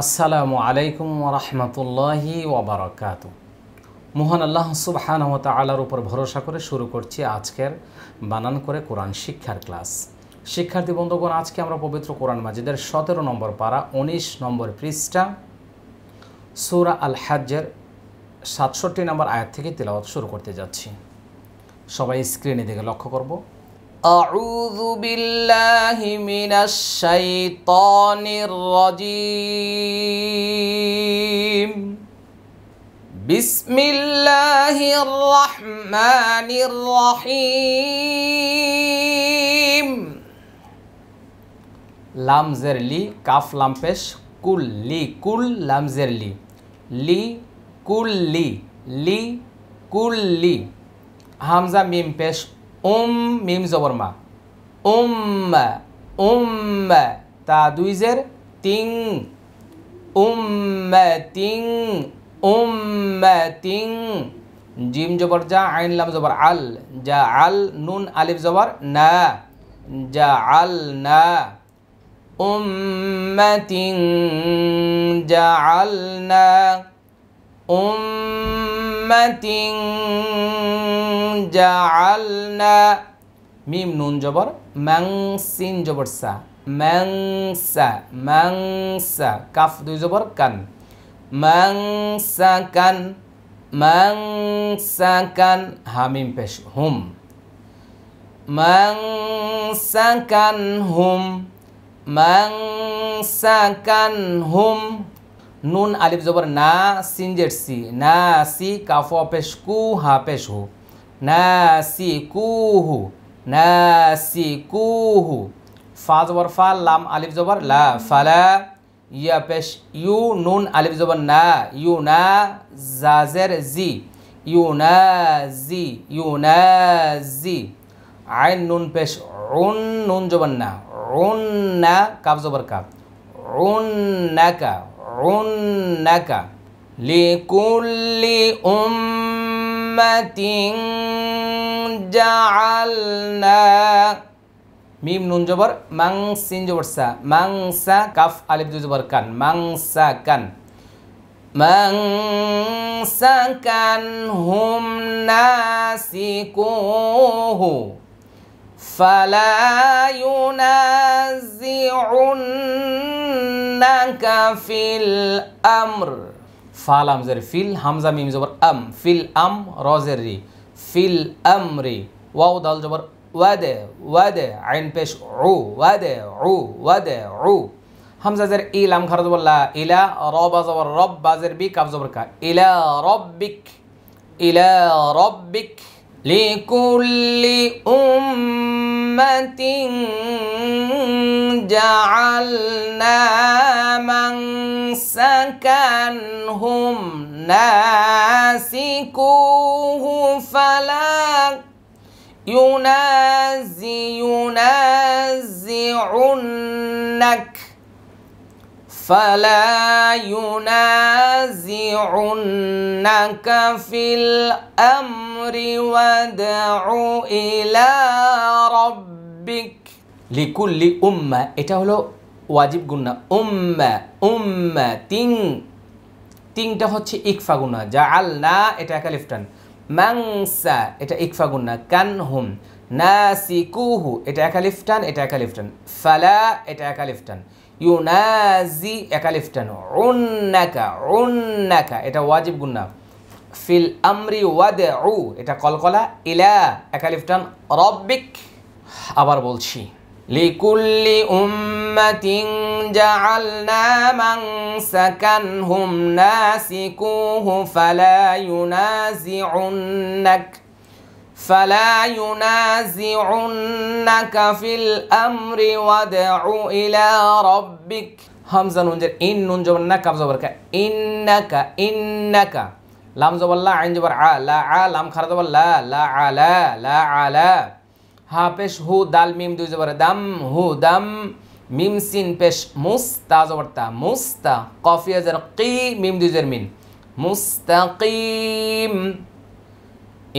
আসসালামু আলাইকুম রহমতুল্লাহি ওবরাকাত মোহন আল্লাহ সুবহান ও তালার উপর ভরসা করে শুরু করছি আজকের বানান করে কোরআন শিক্ষার ক্লাস শিক্ষার্থী বন্ধুগণ আজকে আমরা পবিত্র কোরআন মাজিদের সতেরো নম্বর পাড়া ১৯ নম্বর পৃষ্ঠা সুরা আল হাজ্জের সাতষট্টি নম্বর আয়াত থেকে তেলাওয়াত শুরু করতে যাচ্ছি সবাই স্ক্রিনে দেখে লক্ষ্য করবো أعوذ بالله من الشيطان الرجيم بسم الله الرحمن الرحيم লামজের লি কাফ লাম পেশ কুল লি কুল লামজের লি লি কুল লি লি কুল লি হামজা মিম পেশ উম মিম জবর মা উম ওম তা দুই জের তিং উম তিং উম তিং জিম জবর যা আইন লাম জবর আল যা আল নুন আলিফ জবর না যা আল না উম তিং যা আল না উম رحمة جعلنا মিম নুন জবর ম্যাং সিন জবর সা ম্যাং সা কাফ দুই জবর কান ম্যাং সা কান ম্যাং কান হামিম পেশ হুম মাংসা সা কান হুম ম্যাং সা কান হুম নুন আলিফ জবর না সিনজেট সি না সি কাফ অপেশ কু হা পেশ হু না সি কু হু না সি কু হু ফা জবর ফা লাম আলিফ জবর লা ফালা ইয়া পেশ ইউ নুন আলিফ জবর না ইউ না জাজের জি ইউ না জি ইউ না জি আইন নুন পেশ উন নুন জবর না উন না কাপ জবর কাপ উন না কা yashfa'unaka likulli ummatin ja'alna mim nun jabar mangsin jabar sa mangsa kaf alif jabar kan mangsakan mangsakan hum nasikuhu فلا ينازعنك في الأمر ফাল আমজের ফিল হামজা মিম জবর আম ফিল আম রজের রি ফিল আম রি ওয়াও দাল জবর ওয়াদে ওয়াদে আইন পেশ উ ওয়াদে উ ওয়াদে উ হামজা জের ইল আম খারজ বল্লা ইলা রব জবর রব বাজের বি কাব জবর কা ইলা রব্বিক ইলা রব্বিক لكل أمة جعلنا من سكنهم ناسكوه فلا ينازي ينازعنك فلا ينازعنك في الأمر وادع إلى ربك لكل أمة এটা হলো ওয়াজিব গুণা উম্মা উম্মা তিন তিনটা হচ্ছে ইকফা গুণা যা আল না এটা একালিফটান মাংসা এটা ইকফা গুণা কান হুম নাসিকুহু এটা একা লিফটান এটা একা লিফটান ফালা এটা একা লিফটান ইউনাজি একা লিফটান উন্নাকা উন্নাকা এটা ওয়াজিব গুন্না ফিল আমরি ওয়াদে উ এটা কলকলা ইলা একা লিফটান রব্বিক আবার বলছি লিকুল্লি উম্মাতিং জাআলনা মান সাকানহুম নাসিকুহু ফালা ইউনাজিউন্নাকা فلا ينازعنك في الأمر وادع إلى ربك همزة نون جر إن نون جبر نك همزة بركة إنك إنك لام زبر لا عين جبر ع لا ع لام خر زبر لا لا علا لا علا ها پیش هو دال ميم دو زبر دم هو دم ميم سين پیش مستا زبر تا مستا قافية زر قي ميم دو زر مين مستقيم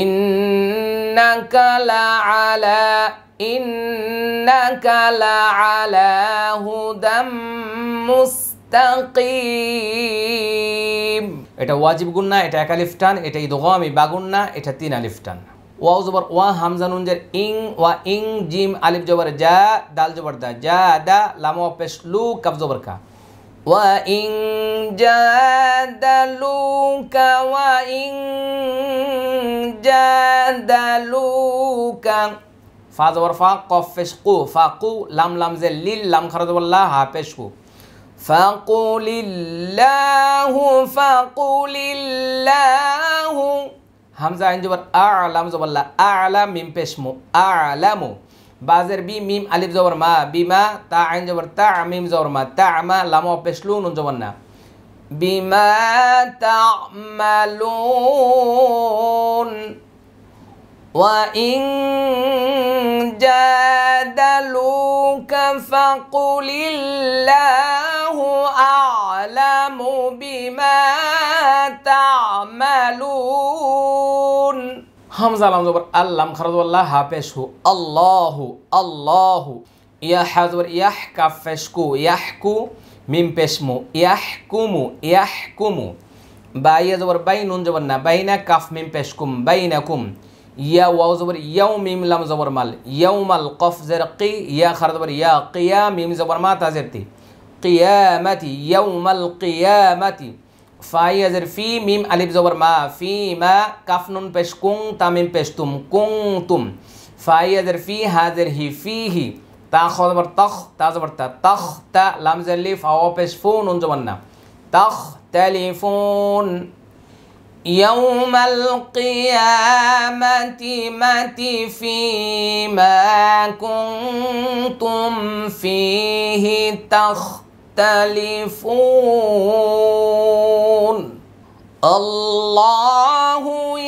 ইন্নাকা লাআলা ইন্নাকা লাআলা হুদাম মুস্তাকিম এটা ওয়াজিব গুন্না এটা একা লিফটান এটা এটা ঈদগামি বাগুন্না এটা তিন আলিফটান টান ওয়া জবর ওয়া হামজা নুন জের ইং ওয়া ইং জিম আলিফ জবর জা দাল জবর দা জা দা লামা পেশ লু কাফ জবর কা وإن جادلوك وإن جادلوك فاز ورفع قف فشقو فاقو لم لم زليل لم خرد والله هابشكو فقل الله فقل الله همزة عند جبر أعلم زبر الله أعلم من بشمو أعلم بازر بي ميم ألف زور ما بما تا عين زور تا ميم زور ما تا ما لامو بشلون لون نون بما تعملون وإن جادلوك فقل الله أعلم بما تعملون হামজা লাম জবর আল্লাম খারজুল্লাহ হাফেশ হু আল্লাহ আল্লাহ ইয়া হাজবর ইয়াহ কাফেশ কু ইয়াহ কু মিম পেশমু ইয়াহ কুমু ইয়াহ কুমু বা ইয়া জবর বাই নুন জবর না বাইনা কাফ মিম বাই না কুম ইয়া ওয়াও জবর ইয়াও মিম লাম জবর মাল ইয়াও মাল কফ জের কি ইয়া খার ইয়া কিয়া মিম জবর মা তাজেরতি কিয়ামাতি ইয়াও মাল কিয়ামাতি فاي أزر في ميم ألف زبر ما في ما كاف نون بش كون تامين بش تم تم فاي أزر في هذر هي فيه تا خود بر تخ تا زبر تا تخ تا لام زر ليف أو بش فون نون زبرنا تختلفون يوم القيامة في ما كنتم فيه تخ يختلفون الله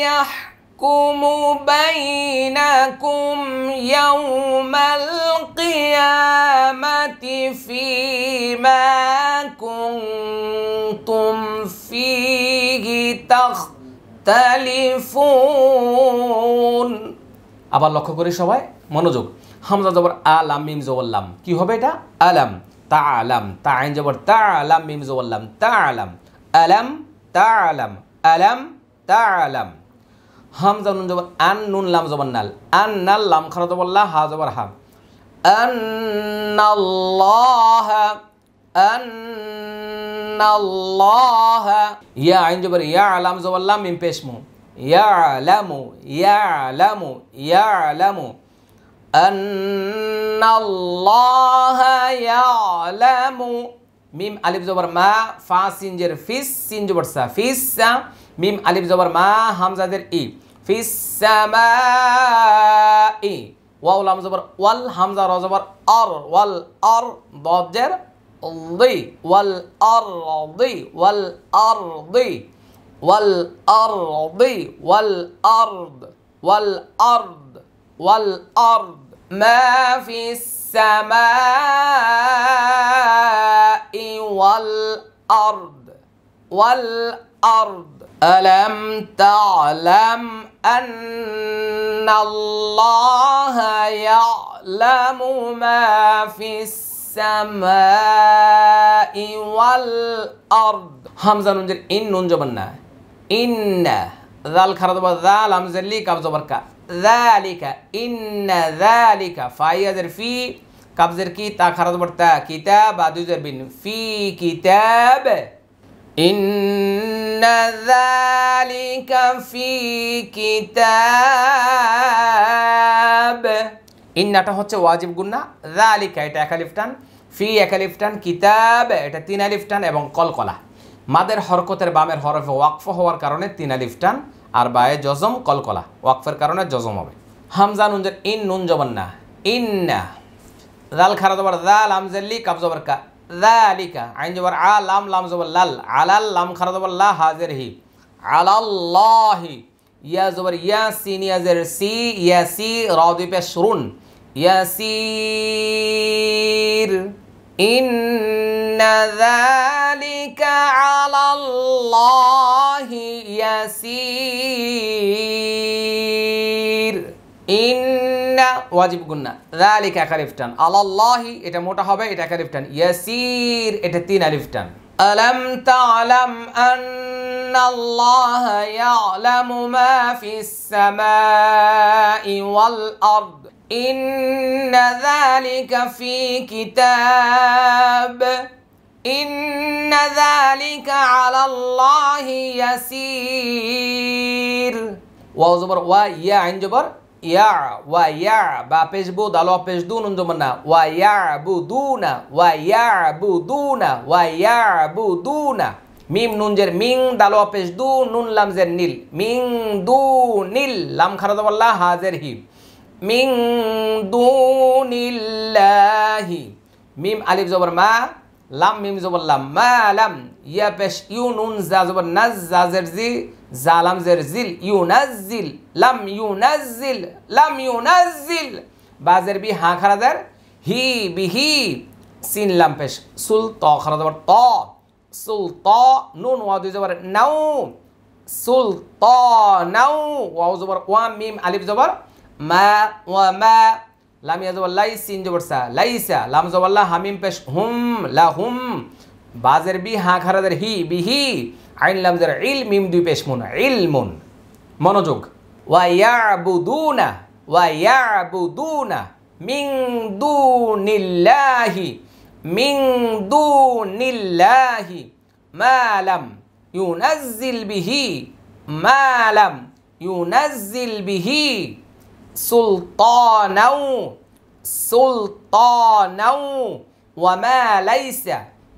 يحكم بينكم يوم القيامة فيما كنتم فيه تختلفون আবার লক্ষ্য করি সবাই মনোযোগ হামজা জবর আলাম মিম জবর লাম কি হবে এটা আলাম تعلم تعين جبر تعلم ميم زور لم تعلم ألم تعلم ألم تعلم همزة نون جبر أن نون لام زبر نال أن لام خرط والله ها زبر ها أن الله أن الله يا عين جبر يا لام زبر لم ميم بيشمو يعلم يعلم يعلم, يعلم أن الله يعلم ميم ألف زبر ما فا سينجر فيس سين زبر سا فيس ميم ألف زبر ما همزة در إي في السماء واو لام زبر وال همزة را زبر أر والأر ضاد جر ضي والأرض والأرض والأرض والأرض والأرض والأرض ما في السماء والأرض والأرض ألم تعلم أن الله يعلم ما في السماء والأرض حمزة ننجر إن ننجبنا إن ذال خرد وذال همزة لي كاب زبركة ذلك إن ذلك فاي أزر في قبضر کی تا خرد بڑھتا کتاب آدو زر بن فی کتاب إن ذلك في كتاب ইন্নাটা হচ্ছে ওয়াজিব গুন্না জালিকা এটা একালিফটান ফি একালিফ টান কিতাব এটা তিন আলিফ এবং কলকলা মাদের হরকতের বামের হরফে ওয়াকফ হওয়ার কারণে তিন আলিফ আর বায়ে জজম কলকলা ওয়াকফের কারণে জজম হবে হামজা নুন ইন নুন জবান না ইন না লাল খারা জবর জাল আমজেল্লি কাব জবর কা জালিকা আইন জবর আ লাম লাম জবর লাল আলাল লাম খারা জবর লা হাজের হি আলাল্লাহি ইয়া জবর ইয়া সিন ইয়া জের সি ইয়া সি রদ্বীপে সরুন ইয়া সির ইন্না জালিকা আলাল্লাহ الله يسير إن واجب قلنا ذلك خلفتن على الله إذا موتا هبا إذا خلفتن يسير إذا تين خلفتن ألم تعلم أن الله يعلم ما في السماء والأرض إن ذلك في كتاب إن ذلك على الله يسير واو زبر وا يا عين جبر يع ويع با پیش بود الو پیش دون اون جمعنا ويعبدون ويعبدون ويعبدون মিম নুন জের মিং দালো পেশ দু নুন লাম জের নীল মিং দু নীল লাম খারাদাল্লাহ হাজের হি মিং দু নীল্লাহি মিম আলিফ জবর মা লাম মিম জবর লাম মা লাম ইয়া পেশ ইউ নুন জা জবর নাজ জা জের জি জা লাম জের জিল ইউ নাজিল লাম ইউ নাজিল লাম ইউ নাজিল বাজের বি হা খারা জের হি বিহি সিন লাম পেশ সুল ত খারা জবর ত সুল ত নুন ওয়া দুই জবর নাও সুল ত নাও ওয়া জবর ওয়া মিম আলিফ জবর মা ওয়া মা লাম ইয়াজওয়াল্লাহ সিন জবরসা লাইসা লাম জবাল্লাহ হামিম পেশ হুম লা হুম বাজের বি হা খারাজের হি বিহি আইন লাম জের ইল মিম দুই পেশ মুন ইল মুন মনোযোগ ওয়াবুদুনা ওয়াবুদুনা মিং দুনিল্লাহি মিং দুনিল্লাহি মালাম ইউনাজ্জিল বিহি মালাম ইউনাজ্জিল বিহি سلطانا سلطانا وما ليس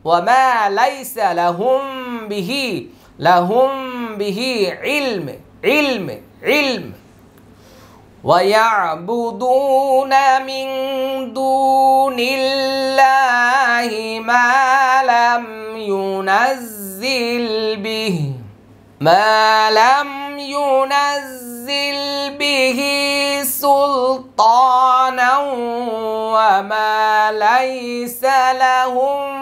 وما ليس لهم به لهم به علم علم علم ويعبدون من دون الله ما لم ينزل به ما لم ينزل ينزل به سلطانا وما ليس لهم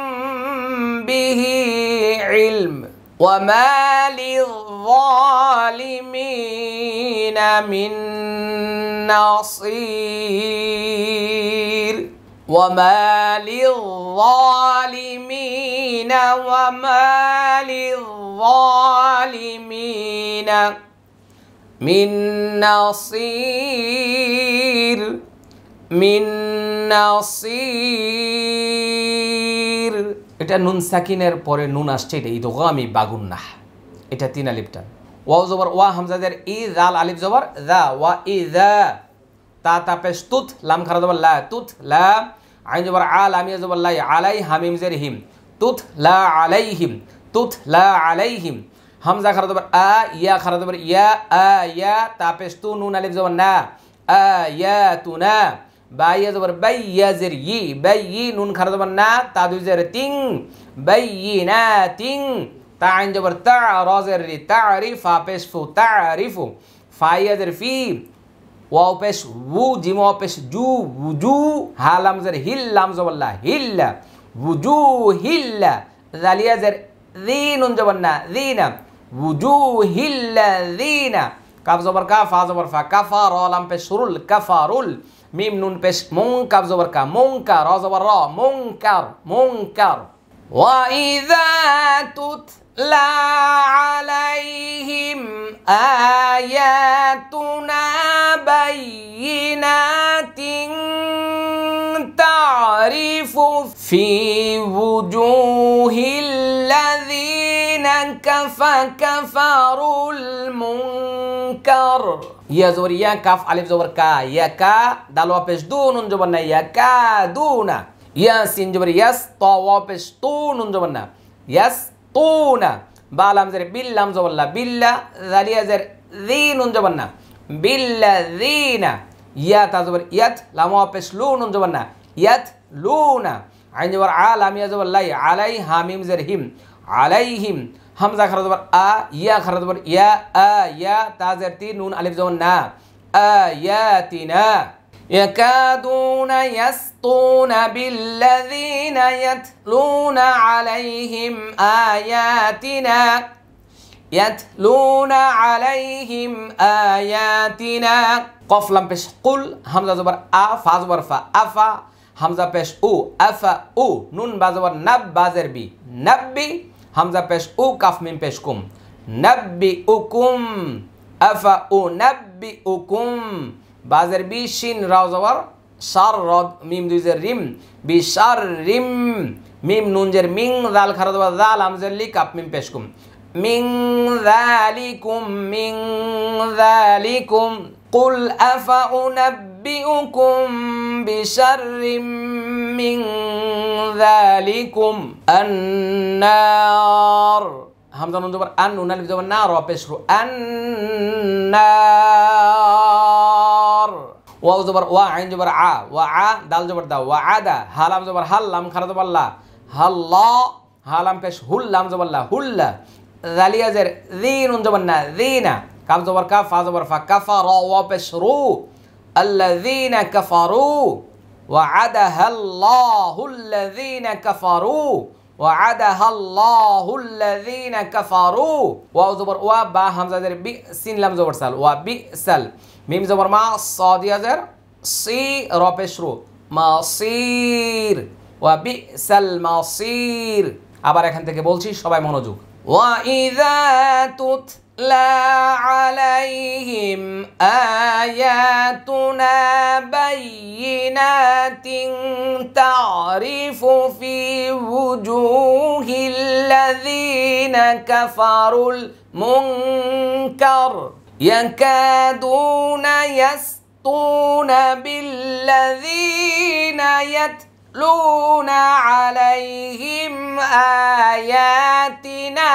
به علم وما للظالمين من نصير وما للظالمين وما للظالمين من نصير من نصير এটা নুন সাকিনের পরে নুন আসছে এটা ইদগামি বাগুন্নাহ এটা তিন আলিফটা ওয়া জবর ওয়া হামজাদের ই জাল আলিফ জবর দা ওয়া ই দা তা তা পেশ তুত লাম খারা জবর লা তুত লা আইন জবর আল আমি জবর লাই আলাই হামিম জের হিম তুত লা আলাইহিম তুত লা আলাইহিম হামজা খারা জবর আ ইয়া খারা জবর ইয়া আ ইয়া তাপেশ তু নুন আলিফ জবর না আ ইয়া তু না বা ইয়া জবর বাই ইয়া জের ই বাই ই নুন খারা জবর না তা দুই জের তিং বাই ই না তিং তা আইন জবর তা র জের রি তা আরিফ ফা পেশ ফু তা আরিফু ফা ইয়া জের ফি ওয়াও পেশ উ জিম ওয়াও পেশ জু জু হা লাম জের হিল লাম জবর লা হিল وجوه الله ذليزر ذين جبنا ذين وجوه الذين كاف زبر كاف زبر فا كفار ولم بش رول ميم نون بش منكر زبر كا منكر را زبر را منكر منكر وإذا تتلى لا عليهم آياتنا بينات تعرف في وجوه الذين كف كفروا المنكر يا زوريا كاف ألف زور كا يا كا دال بش دون جبنا يا كا دونا يا سين جبر يس طوا وابش طون جبنا يس তুনা বা লামজের বিল্লাম লামজবল্লা বিল্লা জালিয়াজের দিন উঞ্জবন্না বিল্লা দিনা ইয়াত আজবর ইয়াত লামো পেশ লুন উঞ্জবন্না ইয়াত না আইন জবর আল আমি আজবল্লাই আলাই হামিম জের হিম আলাইহিম হামজা খারা জবর আ ইয়া খারা জবর ইয়া আ ইয়া তাজের তি নুন আলিফ জবর না আয়াতিনা يكادون يسطون بالذين يتلون عليهم آياتنا يتلون عليهم آياتنا قف لم بش قل همزة زبر أ فا زبر فا أفا همزة بش أو أفا أو نون بازبر نب بازر بي نبي همزة بش أو كاف من بش كم نبئكم أفا أنبئكم বাজের বি শিন রাও জবর সার রদ মিম দুইজের রিম বি সার রিম মিম নুনজের মিং দাল খারদ বা দাল আমজের লি কাপ মিম পেশকুম মিং দালিকুম মিং দালিকুম قل أفأنبئكم بشر من ذلكم النار হামজা নুন জবর আন নুন আলিফ জবর না র পেশ রু جبر واو جبر وا عين جبر ع وا ع دال جبر دا وا ع دا هالام جبر هالام خرد بالله هلا هالام پیش هلام جبر الله هلا ذالی ازر ذین اون جبر نا ذین کاف جبر کاف فا جبر فا کفر وا پیش رو الذین کفرو وعدها الله الذين كفروا وعدها الله الذين كفروا واو زبر وا با همزه در بي سين سال وا মিম জবর মা সদিয়াজের সি রপেশ্রু মাসির ওয়া বি সাল মাসির আবার এখান থেকে বলছি সবাই মনোযোগ ওয়া ইদা তুত لا عليهم آياتنا بينات تعرف في وجوه الذين يكادون يسطون بالذين يتلون عليهم آياتنا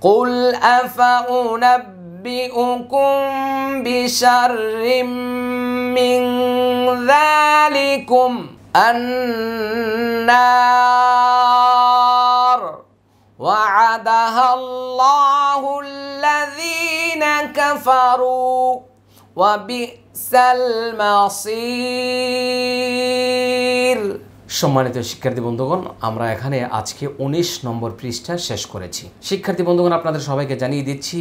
قل أفأنبئكم بشر من ذلكم النار وعدها الله كفروا وبئس المصير সম্মানিত শিক্ষার্থী বন্ধুগণ আমরা এখানে আজকে ১৯ নম্বর পৃষ্ঠা শেষ করেছি শিক্ষার্থী বন্ধুগণ আপনাদের সবাইকে জানিয়ে দিচ্ছি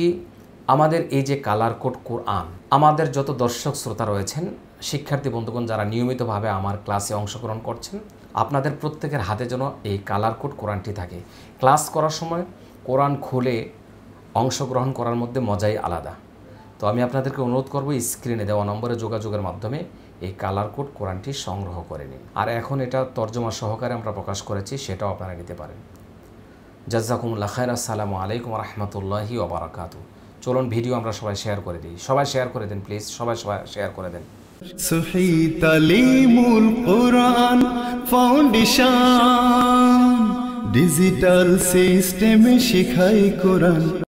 আমাদের এই যে কালার কোড কোরআন আমাদের যত দর্শক শ্রোতা রয়েছেন শিক্ষার্থী বন্ধুগণ যারা নিয়মিতভাবে আমার ক্লাসে অংশগ্রহণ করছেন আপনাদের প্রত্যেকের হাতে যেন এই কালার কোড কোরআনটি থাকে ক্লাস করার সময় কোরআন খুলে অংশগ্রহণ করার মধ্যে মজাই আলাদা তো আমি আপনাদেরকে অনুরোধ করবো স্ক্রিনে দেওয়া নম্বরে যোগাযোগের মাধ্যমে এই কালার কোড কোরআনটি সংগ্রহ করে নিন আর এখন এটা তর্জমা সহকারে আমরা প্রকাশ করেছি সেটাও আপনারা নিতে পারেন জাজাকুমুল্লা খায়ের আসসালামু আলাইকুম রহমতুল্লাহি ওবরাকাত চলুন ভিডিও আমরা সবাই শেয়ার করে দিই সবাই শেয়ার করে দিন প্লিজ সবাই সবাই শেয়ার করে দেন সুফি কোরআন ফাউন্ডেশন ডিজিটাল সিস্টেমে শেখাই কোরআন